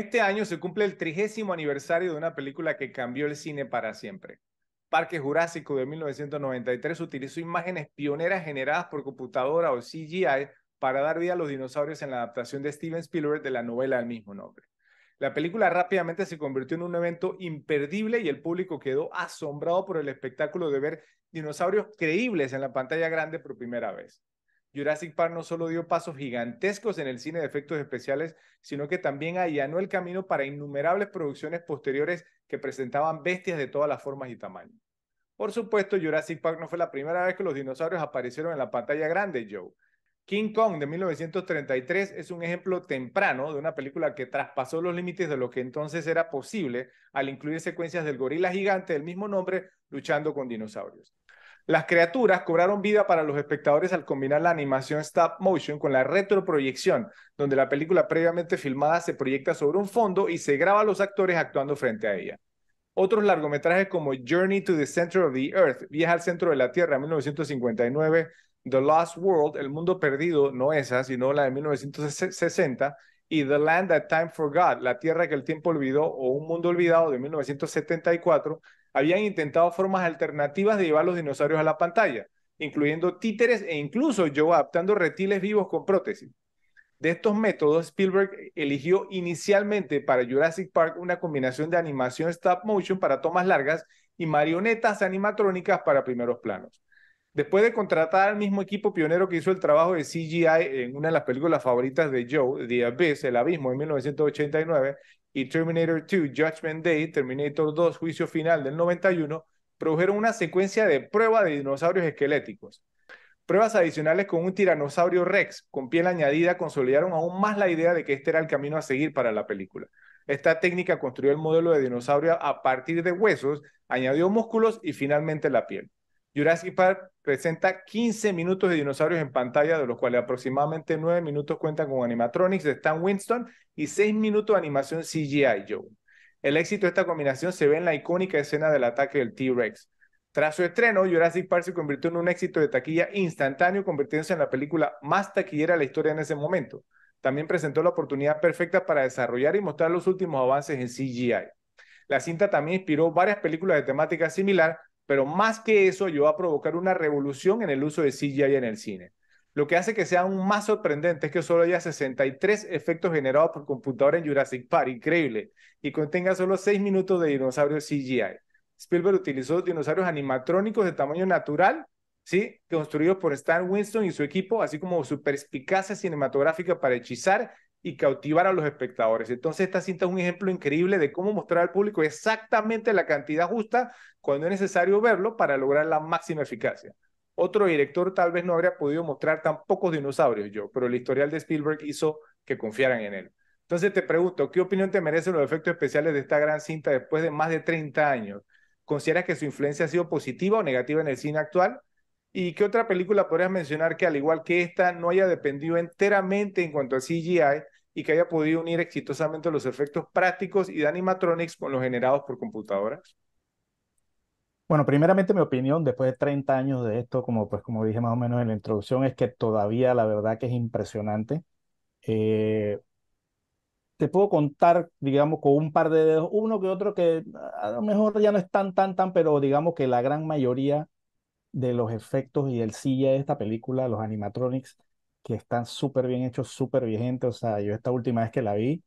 Este año se cumple el trigésimo aniversario de una película que cambió el cine para siempre. Parque Jurásico de 1993 utilizó imágenes pioneras generadas por computadora o CGI para dar vida a los dinosaurios en la adaptación de Steven Spielberg de la novela del mismo nombre. La película rápidamente se convirtió en un evento imperdible y el público quedó asombrado por el espectáculo de ver dinosaurios creíbles en la pantalla grande por primera vez. Jurassic Park no solo dio pasos gigantescos en el cine de efectos especiales, sino que también allanó el camino para innumerables producciones posteriores que presentaban bestias de todas las formas y tamaños. Por supuesto, Jurassic Park no fue la primera vez que los dinosaurios aparecieron en la pantalla grande, Joe. King Kong de 1933 es un ejemplo temprano de una película que traspasó los límites de lo que entonces era posible al incluir secuencias del gorila gigante del mismo nombre luchando con dinosaurios. Las criaturas cobraron vida para los espectadores al combinar la animación stop motion con la retroproyección, donde la película previamente filmada se proyecta sobre un fondo y se graba a los actores actuando frente a ella. Otros largometrajes como Journey to the Center of the Earth, Viaja al Centro de la Tierra, 1959, The Lost World, El Mundo Perdido, no esa, sino la de 1960, y The Land That Time Forgot, La Tierra que el Tiempo Olvidó o Un Mundo Olvidado de 1974, habían intentado formas alternativas de llevar los dinosaurios a la pantalla, incluyendo títeres e incluso yo adaptando reptiles vivos con prótesis. De estos métodos, Spielberg eligió inicialmente para Jurassic Park una combinación de animación stop motion para tomas largas y marionetas animatrónicas para primeros planos. Después de contratar al mismo equipo pionero que hizo el trabajo de CGI en una de las películas favoritas de Joe, The Abyss, El Abismo, en 1989, y Terminator 2, Judgment Day, Terminator 2, Juicio Final del 91, produjeron una secuencia de prueba de dinosaurios esqueléticos. Pruebas adicionales con un tiranosaurio Rex con piel añadida consolidaron aún más la idea de que este era el camino a seguir para la película. Esta técnica construyó el modelo de dinosaurio a partir de huesos, añadió músculos y finalmente la piel. Jurassic Park presenta 15 minutos de dinosaurios en pantalla, de los cuales aproximadamente 9 minutos cuentan con animatronics de Stan Winston y 6 minutos de animación CGI Joe. El éxito de esta combinación se ve en la icónica escena del ataque del T-Rex. Tras su estreno, Jurassic Park se convirtió en un éxito de taquilla instantáneo, convirtiéndose en la película más taquillera de la historia en ese momento. También presentó la oportunidad perfecta para desarrollar y mostrar los últimos avances en CGI. La cinta también inspiró varias películas de temática similar, pero más que eso yo a provocar una revolución en el uso de CGI en el cine. Lo que hace que sea aún más sorprendente es que solo haya 63 efectos generados por computadora en Jurassic Park, increíble, y contenga solo 6 minutos de dinosaurios CGI. Spielberg utilizó dinosaurios animatrónicos de tamaño natural, ¿sí? construidos por Stan Winston y su equipo, así como su perspicacia cinematográfica para hechizar y cautivar a los espectadores. Entonces, esta cinta es un ejemplo increíble de cómo mostrar al público exactamente la cantidad justa cuando es necesario verlo para lograr la máxima eficacia. Otro director tal vez no habría podido mostrar tan pocos dinosaurios yo, pero el historial de Spielberg hizo que confiaran en él. Entonces te pregunto, ¿qué opinión te merecen los efectos especiales de esta gran cinta después de más de 30 años? ¿Consideras que su influencia ha sido positiva o negativa en el cine actual? ¿Y qué otra película podrías mencionar que, al igual que esta, no haya dependido enteramente en cuanto a CGI, y que haya podido unir exitosamente los efectos prácticos y de animatronics con los generados por computadoras? Bueno, primeramente mi opinión, después de 30 años de esto, como, pues, como dije más o menos en la introducción, es que todavía la verdad que es impresionante. Eh, te puedo contar, digamos, con un par de dedos, uno que otro que a lo mejor ya no es tan, tan, tan, pero digamos que la gran mayoría de los efectos y el silla de esta película, los animatronics, que están súper bien hechos, súper vigentes. O sea, yo esta última vez que la vi,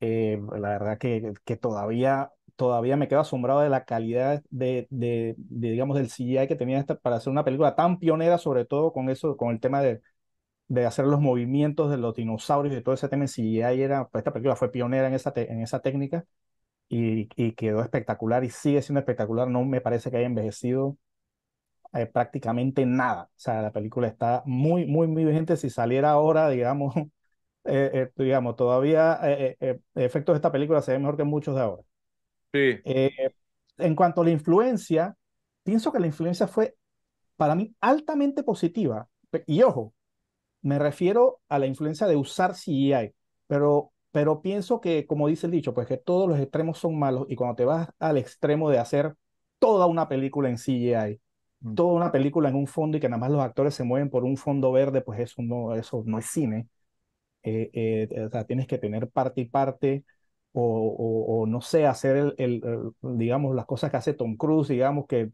eh, la verdad que, que todavía, todavía me quedo asombrado de la calidad de, de, digamos, del CGI que tenía para hacer una película tan pionera, sobre todo con eso, con el tema de, de hacer los movimientos de los dinosaurios y todo ese tema en CGI. Era, esta película fue pionera en esa, en esa técnica y, y quedó espectacular y sigue siendo espectacular. No me parece que haya envejecido eh, prácticamente nada. O sea, la película está muy, muy, muy vigente. Si saliera ahora, digamos, eh, eh, digamos todavía efectos de esta película se ven mejor que muchos de ahora. Sí. en cuanto a la influencia, pienso que la influencia fue para mí altamente positiva. Y ojo, me refiero a la influencia de usar CGI, pero, pero pienso que, como dice el dicho, pues que todos los extremos son malos y cuando te vas al extremo de hacer toda una película en CGI, toda una película en un fondo y que nada más los actores se mueven por un fondo verde, pues eso no, eso no es cine. Eh, eh, o sea, tienes que tener parte y parte, o, no sé, hacer el, digamos, las cosas que hace Tom Cruise, digamos, que,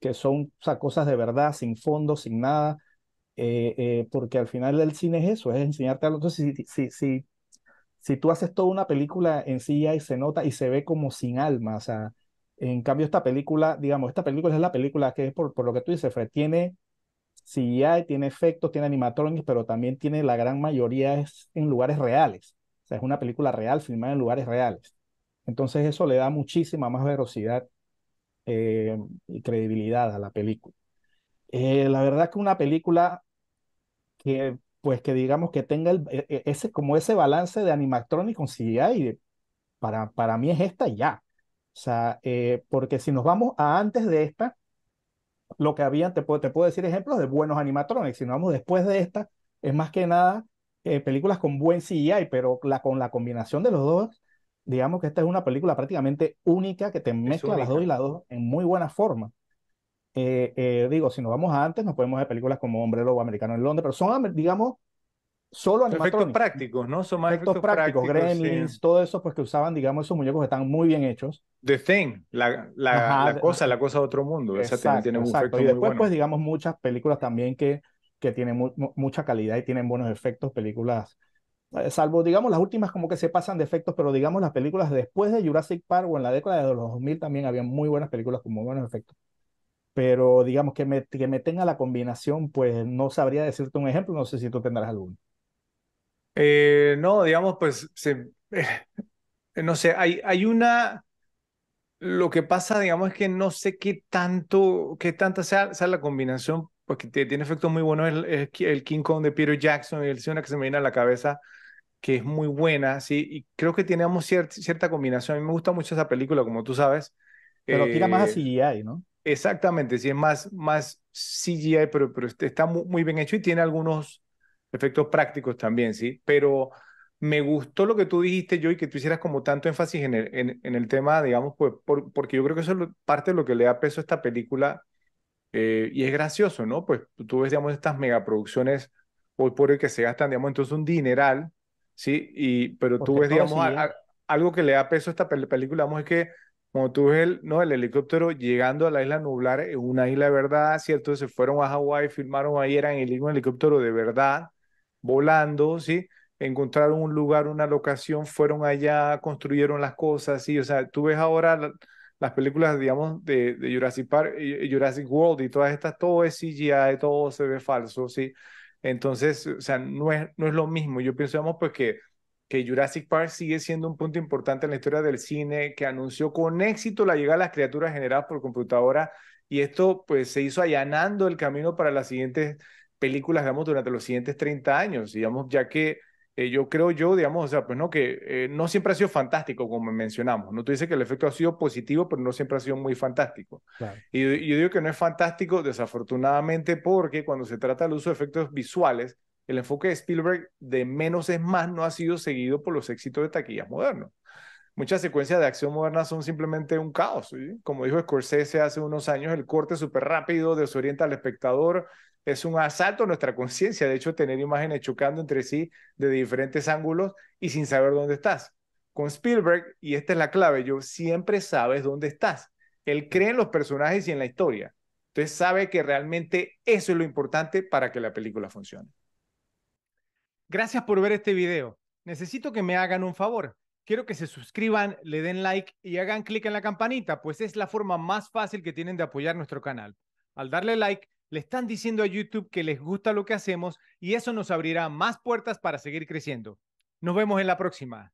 que son cosas de verdad, sin fondo, sin nada, eh, porque al final el cine es eso, es enseñarte a los si, si, si, si tú haces toda una película en silla y se nota y se ve como sin alma, o sea, en cambio, esta película, digamos, esta película es la película que, por, por lo que tú dices, Fred, tiene CGI, tiene efectos, tiene animatronics, pero también tiene la gran mayoría es en lugares reales. O sea, es una película real, filmada en lugares reales. Entonces eso le da muchísima más verosidad eh, y credibilidad a la película. Eh, la verdad que una película que, pues que digamos que tenga e, e, ese, como ese balance de animatronics con CGI, para, para mí es esta ya. O sea, eh, porque si nos vamos a antes de esta, lo que había, te puedo, te puedo decir ejemplos de buenos animatronics. Si nos vamos después de esta, es más que nada eh, películas con buen CGI, pero la, con la combinación de los dos, digamos que esta es una película prácticamente única que te mezcla las dos y las dos en muy buena forma. Eh, digo, si nos vamos a antes, nos podemos ver películas como Hombre Lobo Americano en Londres, pero son, digamos, solo efectos prácticos, ¿no? Son efectos, prácticos, gremlins, todo eso, pues que usaban, digamos, esos muñecos que están muy bien hechos. The Thing, la, la cosa, la cosa de otro mundo. Exacto, Esa tiene, tiene un y después, pues, digamos, muchas películas también que, que tienen mucha calidad y tienen buenos efectos, películas, eh, salvo, digamos, las últimas como que se pasan de efectos, pero digamos, las películas después de Jurassic Park o en la década de los 2000 también había muy buenas películas con muy buenos efectos pero digamos que me, que me tenga la combinación, pues no sabría decirte un ejemplo, no sé si tú tendrás alguno. Eh, no, digamos, pues, se, eh, eh, no sé, hay, hay una... Lo que pasa, digamos, es que no sé qué tanto, qué tanta sea, sea la combinación, porque pues, tiene efectos muy buenos el, el, King Kong de Peter Jackson y el una que se me viene a la cabeza, que es muy buena, sí, y creo que tenemos cierta combinación. A mí me gusta mucho esa película, como tú sabes. Pero tira más a CGI, ¿no? Exactamente, sí, es más, más CGI, pero, pero este, está muy bien hecho y tiene algunos efectos prácticos también, ¿sí? Pero me gustó lo que tú dijiste, yo, y que tú hicieras como tanto énfasis en el, en, el tema, digamos, pues, porque yo creo que eso es parte de lo que le da peso a esta película. Eh, y es gracioso, ¿no? Pues tú ves, digamos, estas megaproducciones hoy por hoy que se gastan, digamos, entonces un dineral, ¿sí? Y, pero tú ves, digamos, algo que le da peso a esta película, digamos, es que como tú ves el, ¿no? el helicóptero llegando a la isla nublar, es una isla de verdad, ¿cierto? Se fueron a Hawái, filmaron ahí, eran el helicóptero de verdad, volando, ¿sí? Encontraron un lugar, una locación, fueron allá, construyeron las cosas, ¿sí? O sea, tú ves ahora las películas, digamos, de, de, Jurassic Park, Jurassic World y todas estas, todo es CGI, todo se ve falso, ¿sí? Entonces, o sea, no es, no es lo mismo. Yo digamos, pues que, que Jurassic Park sigue siendo un punto importante en la historia del cine, que anunció con éxito la llegada de las criaturas generadas por computadora y esto pues se hizo allanando el camino para las siguientes películas, digamos, durante los siguientes 30 años, digamos, ya que eh, yo creo yo, digamos, o sea, pues no, que eh, no siempre ha sido fantástico, como mencionamos, ¿no? Tú dices que el efecto ha sido positivo, pero no siempre ha sido muy fantástico. Y yo, digo que no es fantástico, desafortunadamente, porque cuando se trata del uso de efectos visuales, el enfoque de Spielberg de menos es más no ha sido seguido por los éxitos de taquillas modernos. Muchas secuencias de acción moderna son simplemente un caos. Como dijo Scorsese hace unos años, el corte súper rápido desorienta al espectador, es un asalto a nuestra conciencia, de hecho, tener imágenes chocando entre sí de diferentes ángulos y sin saber dónde estás. Con Spielberg, y esta es la clave, yo siempre sabes dónde estás. Él cree en los personajes y en la historia. Entonces sabe que realmente eso es lo importante para que la película funcione. Gracias por ver este video. Necesito que me hagan un favor. Quiero que se suscriban, le den like y hagan clic en la campanita, pues es la forma más fácil que tienen de apoyar nuestro canal. Al darle like, le están diciendo a YouTube que les gusta lo que hacemos y eso nos abrirá más puertas para seguir creciendo. Nos vemos en la próxima.